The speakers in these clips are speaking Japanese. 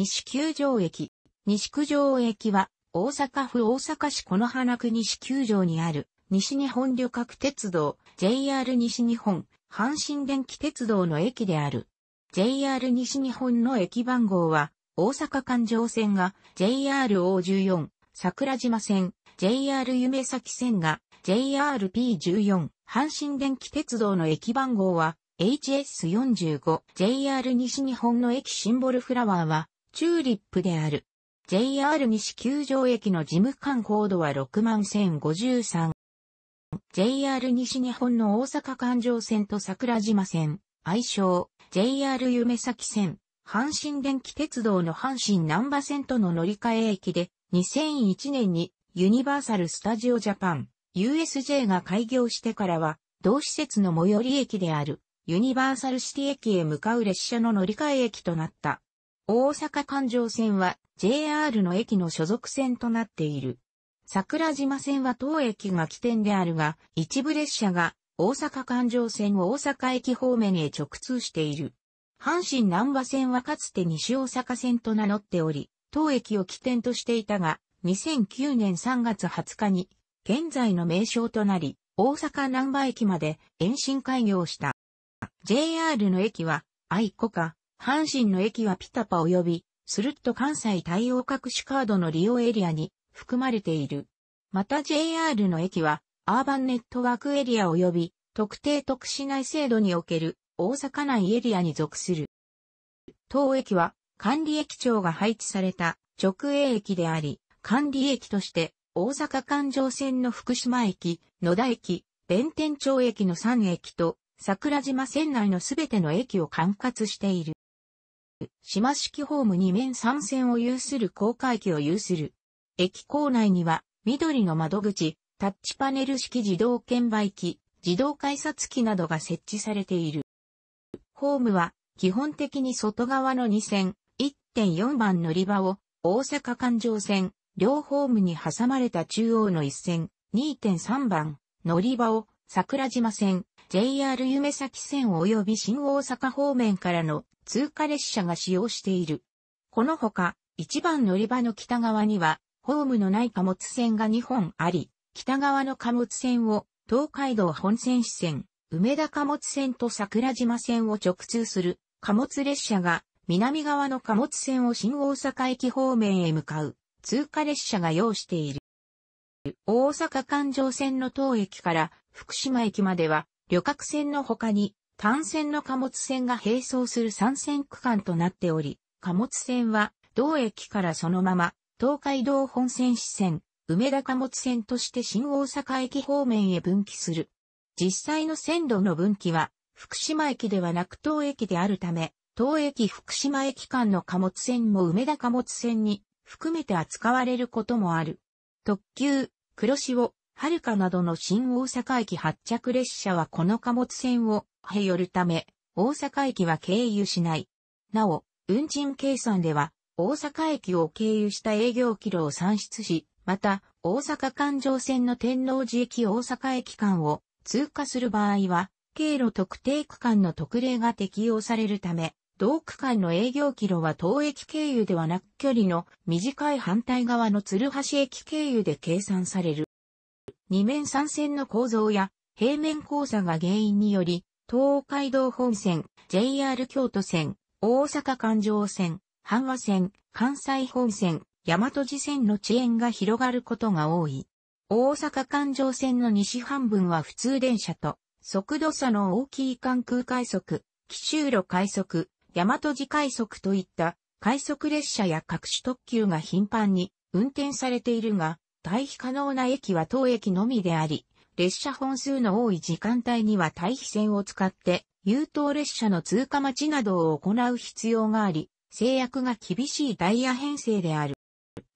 西九条駅。西九条駅は、大阪府大阪市此花区西九条にある、西日本旅客鉄道、JR 西日本、阪神電気鉄道の駅である。JR 西日本の駅番号は、大阪環状線が JRO14、桜島線、JR 夢咲線が JRP14、阪神電気鉄道の駅番号は HS45、JR 西日本の駅シンボルフラワーはチューリップである。JR 西球場駅の事務官高度は61,053。JR 西日本の大阪環状線と桜島線、愛称、JR 夢崎線、阪神電気鉄道の阪神南波線との乗り換え駅で、2001年にユニバーサル・スタジオ・ジャパン、USJ が開業してからは、同施設の最寄り駅である、ユニバーサルシティ駅へ向かう列車の乗り換え駅となった。大阪環状線は JR の駅の所属線となっている。桜島線は当駅が起点であるが、一部列車が大阪環状線を大阪駅方面へ直通している。阪神南波線はかつて西大阪線と名乗っており、当駅を起点としていたが、2009年3月20日に、現在の名称となり、大阪南波駅まで延伸開業した。JR の駅は、愛子か、阪神の駅はピタパ及び、スルッと関西対応各種カードの利用エリアに含まれている。また JR の駅は、アーバンネットワークエリア及び、特定特殊内制度における大阪内エリアに属する。当駅は、管理駅長が配置された直営駅であり、管理駅として大阪環状線の福島駅、野田駅、弁天町駅の3駅と桜島線内のすべての駅を管轄している。島式ホーム2面3線を有する高架機を有する。駅構内には、緑の窓口、タッチパネル式自動券売機、自動改札機などが設置されている。ホームは、基本的に外側の2線、1.4番乗り場を、大阪環状線、両ホームに挟まれた中央の1線、2.3番乗り場を、桜島線、JR 夢崎線及び新大阪方面からの通過列車が使用している。このほか、一番乗り場の北側には、ホームのない貨物線が2本あり、北側の貨物線を東海道本線支線、梅田貨物線と桜島線を直通する貨物列車が南側の貨物線を新大阪駅方面へ向かう通過列車が用している。大阪環状線の当駅から福島駅までは旅客船の他に、単線の貨物船が並走する参線区間となっており、貨物船は、同駅からそのまま、東海道本線支線、梅田貨物線として新大阪駅方面へ分岐する。実際の線路の分岐は、福島駅ではなく東駅であるため、東駅福島駅間の貨物船も梅田貨物船に含めて扱われることもある。特急、黒潮、はるかなどの新大阪駅発着列車はこの貨物線をへ寄るため、大阪駅は経由しない。なお、運賃計算では、大阪駅を経由した営業キロを算出し、また、大阪環状線の天王寺駅大阪駅間を通過する場合は、経路特定区間の特例が適用されるため、同区間の営業キロは当駅経由ではなく距離の短い反対側の鶴橋駅経由で計算される。二面三線の構造や平面交差が原因により、東海道本線、JR 京都線、大阪環状線、阪和線、関西本線、大和路線の遅延が広がることが多い。大阪環状線の西半分は普通電車と、速度差の大きい関空快速、紀州路快速、大和路快速といった快速列車や各種特急が頻繁に運転されているが、退避可能な駅は当駅のみであり、列車本数の多い時間帯には退避線を使って、優等列車の通過待ちなどを行う必要があり、制約が厳しいダイヤ編成である。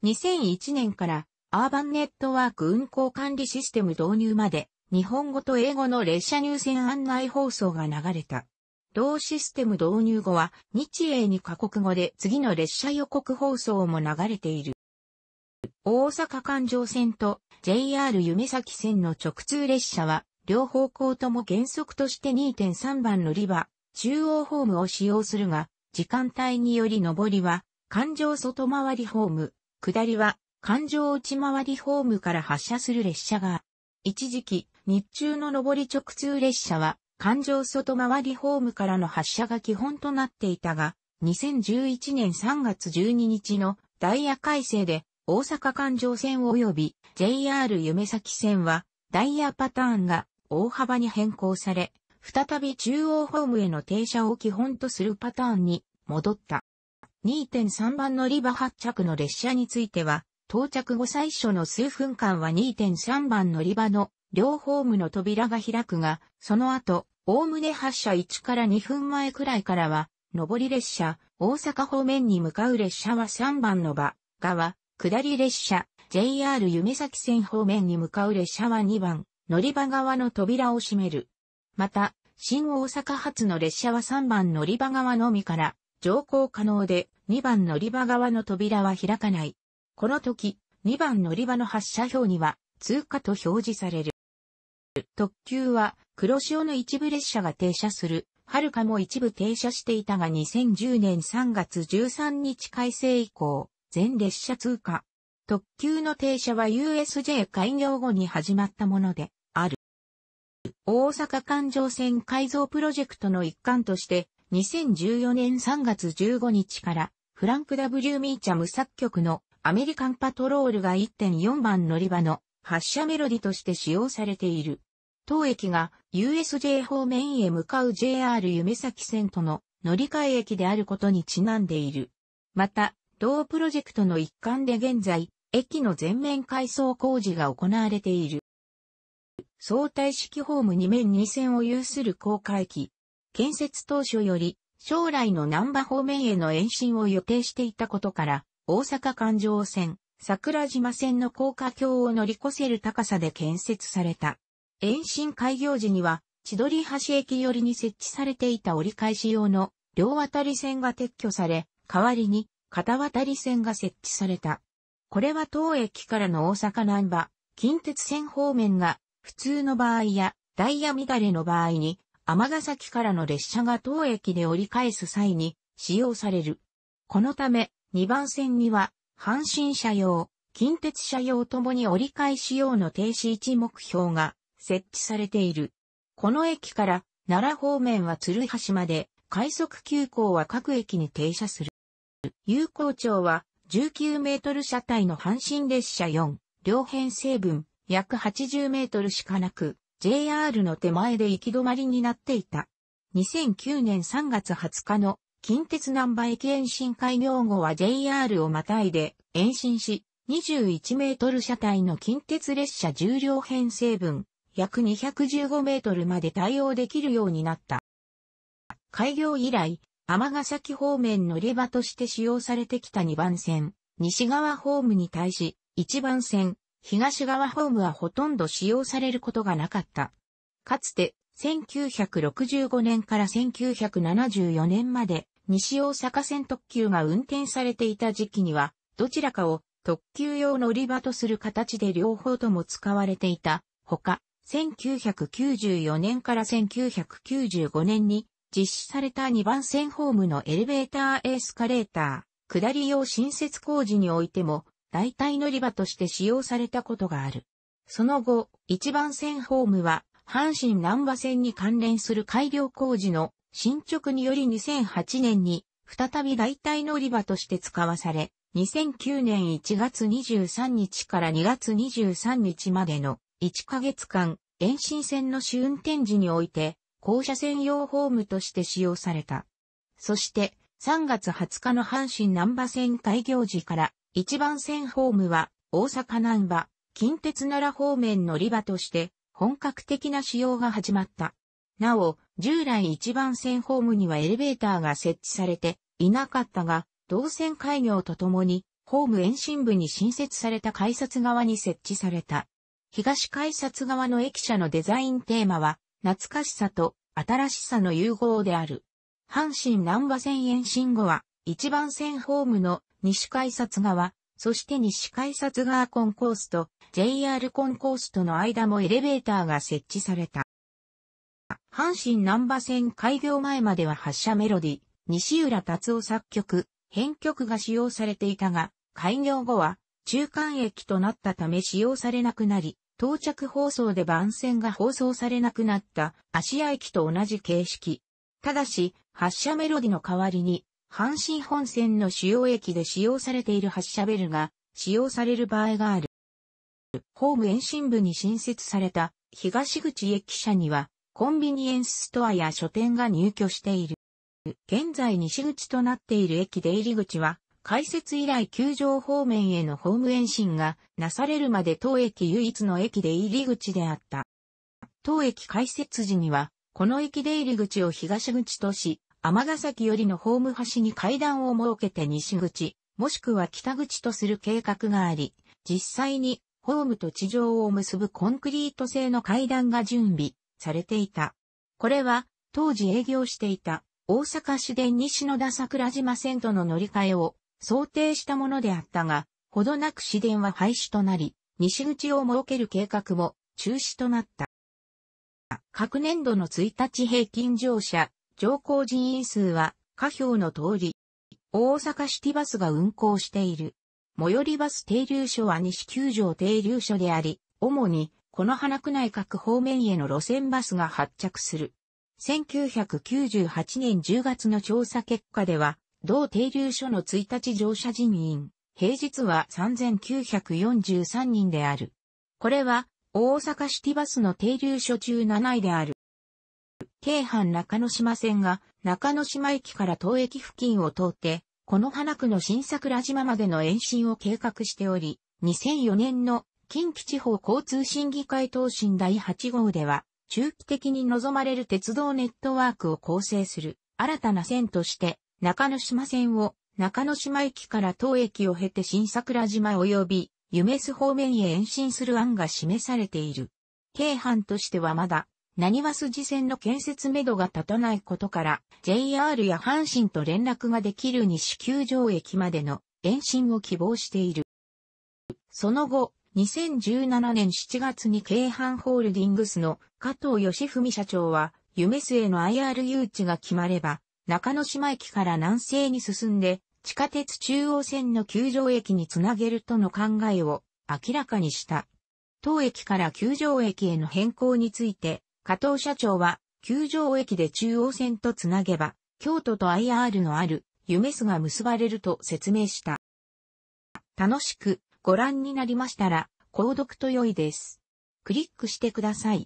2001年からアーバンネットワーク運行管理システム導入まで、日本語と英語の列車入線案内放送が流れた。同システム導入後は日英に過国語で次の列車予告放送も流れている。大阪環状線と JR 夢崎線の直通列車は、両方向とも原則として2.3番乗り場、中央ホームを使用するが、時間帯により上りは、環状外回りホーム、下りは、環状内回りホームから発車する列車が、一時期、日中の上り直通列車は、環状外回りホームからの発車が基本となっていたが、2011年3月12日のダイヤ改正で大阪環状線及び JR 夢咲線はダイヤパターンが大幅に変更され、再び中央ホームへの停車を基本とするパターンに戻った。2.3番乗り場発着の列車については、到着後最初の数分間は2.3番乗り場の両ホームの扉が開くが、その後、おおむね発車1から2分前くらいからは、上り列車、大阪方面に向かう列車は3番の場、側、下り列車、JR 夢咲線方面に向かう列車は2番、乗り場側の扉を閉める。また、新大阪発の列車は3番乗り場側のみから乗降可能で、2番乗り場側の扉は開かない。この時、2番乗り場の発車表には、通過と表示される。特急は、黒潮の一部列車が停車する、はるかも一部停車していたが2010年3月13日改正以降、全列車通過。特急の停車は USJ 開業後に始まったものである。大阪環状線改造プロジェクトの一環として、2014年3月15日から、フランク W・ ミーチャム作曲のアメリカンパトロールが1.4番乗り場の発車メロディとして使用されている。当駅が USJ 方面へ向かう JR 夢咲線との乗り換え駅であることにちなんでいる。また、同プロジェクトの一環で現在、駅の全面改装工事が行われている。相対式ホーム2面2線を有する高架駅。建設当初より将来の南波方面への延伸を予定していたことから、大阪環状線、桜島線の高架橋を乗り越せる高さで建設された。延伸開業時には、千鳥橋駅寄りに設置されていた折り返し用の両渡り線が撤去され、代わりに片渡り線が設置された。これは当駅からの大阪南波、近鉄線方面が普通の場合やダイヤ乱れの場合に、尼崎からの列車が当駅で折り返す際に使用される。このため、2番線には、阪神車用、近鉄車用ともに折り返し用の停止位置目標が設置されている。この駅から奈良方面は鶴橋まで、快速急行は各駅に停車する。有効町は19メートル車体の阪神列車4、両編成分、約80メートルしかなく、JR の手前で行き止まりになっていた。2009年3月20日の近鉄南波駅延伸開業後は JR をまたいで延伸し、21メートル車体の近鉄列車重量編成分、約215メートルまで対応できるようになった。開業以来、ヶ崎方面乗り場として使用されてきた2番線、西側ホームに対し、1番線、東側ホームはほとんど使用されることがなかった。かつて、1965年から1974年まで、西大阪線特急が運転されていた時期には、どちらかを特急用乗り場とする形で両方とも使われていた。ほか、1994年から1995年に実施された2番線ホームのエレベーターエスカレーター、下り用新設工事においても、代替乗り場として使用されたことがある。その後、1番線ホームは、阪神南波線に関連する改良工事の進捗により2008年に、再び代替乗り場として使わされ、2009年1月23日から2月23日までの1ヶ月間、延伸線の試運転時において、校舎専用ホームとして使用された。そして、3月20日の阪神南波線開業時から、1番線ホームは、大阪南波、近鉄奈良方面乗り場として、本格的な使用が始まった。なお、従来1番線ホームにはエレベーターが設置されていなかったが、同線開業とともに、ホーム延伸部に新設された改札側に設置された。東改札側の駅舎のデザインテーマは、懐かしさと新しさの融合である。阪神南波線延伸後は、一番線ホームの西改札側、そして西改札側コンコースと JR コンコースとの間もエレベーターが設置された。阪神南波線開業前までは発車メロディ、西浦達夫作曲、編曲が使用されていたが、開業後は中間駅となったため使用されなくなり、到着放送で番線が放送されなくなった芦屋駅と同じ形式。ただし、発車メロディの代わりに、阪神本線の主要駅で使用されている発車ベルが使用される場合がある。ホーム延伸部に新設された東口駅舎にはコンビニエンスストアや書店が入居している。現在西口となっている駅出入り口は開設以来球場方面へのホーム延伸がなされるまで当駅唯一の駅で入り口であった。当駅開設時には、この駅出入り口を東口とし、尼崎よりのホーム端に階段を設けて西口、もしくは北口とする計画があり、実際にホームと地上を結ぶコンクリート製の階段が準備されていた。これは当時営業していた大阪市電西野田桜島線との乗り換えを想定したものであったが、ほどなく市電は廃止となり、西口を設ける計画も中止となった。各年度の1日平均乗車、乗降人員数は下表の通り、大阪シティバスが運行している。最寄りバス停留所は西九条停留所であり、主に、この花区内各方面への路線バスが発着する。1998年10月の調査結果では、同停留所の1日乗車人員、平日は3943人である。これは、大阪シティバスの停留所中7位である。京阪中野島線が中野島駅から当駅付近を通って、この花区の新桜島までの延伸を計画しており、2004年の近畿地方交通審議会答申第8号では、中期的に望まれる鉄道ネットワークを構成する新たな線として、中之島線を中之島駅から当駅を経て新桜島及び夢洲方面へ延伸する案が示されている。京阪としてはまだ、何は筋線の建設めどが立たないことから、JR や阪神と連絡ができる西九条駅までの延伸を希望している。その後、2017年7月に京阪ホールディングスの加藤義文社長は、夢洲への IR 誘致が決まれば、中之島駅から南西に進んで、地下鉄中央線の球場駅につなげるとの考えを明らかにした。当駅から球場駅への変更について、加藤社長は、球場駅で中央線とつなげば、京都と IR のある、夢すが結ばれると説明した。楽しくご覧になりましたら、購読と良いです。クリックしてください。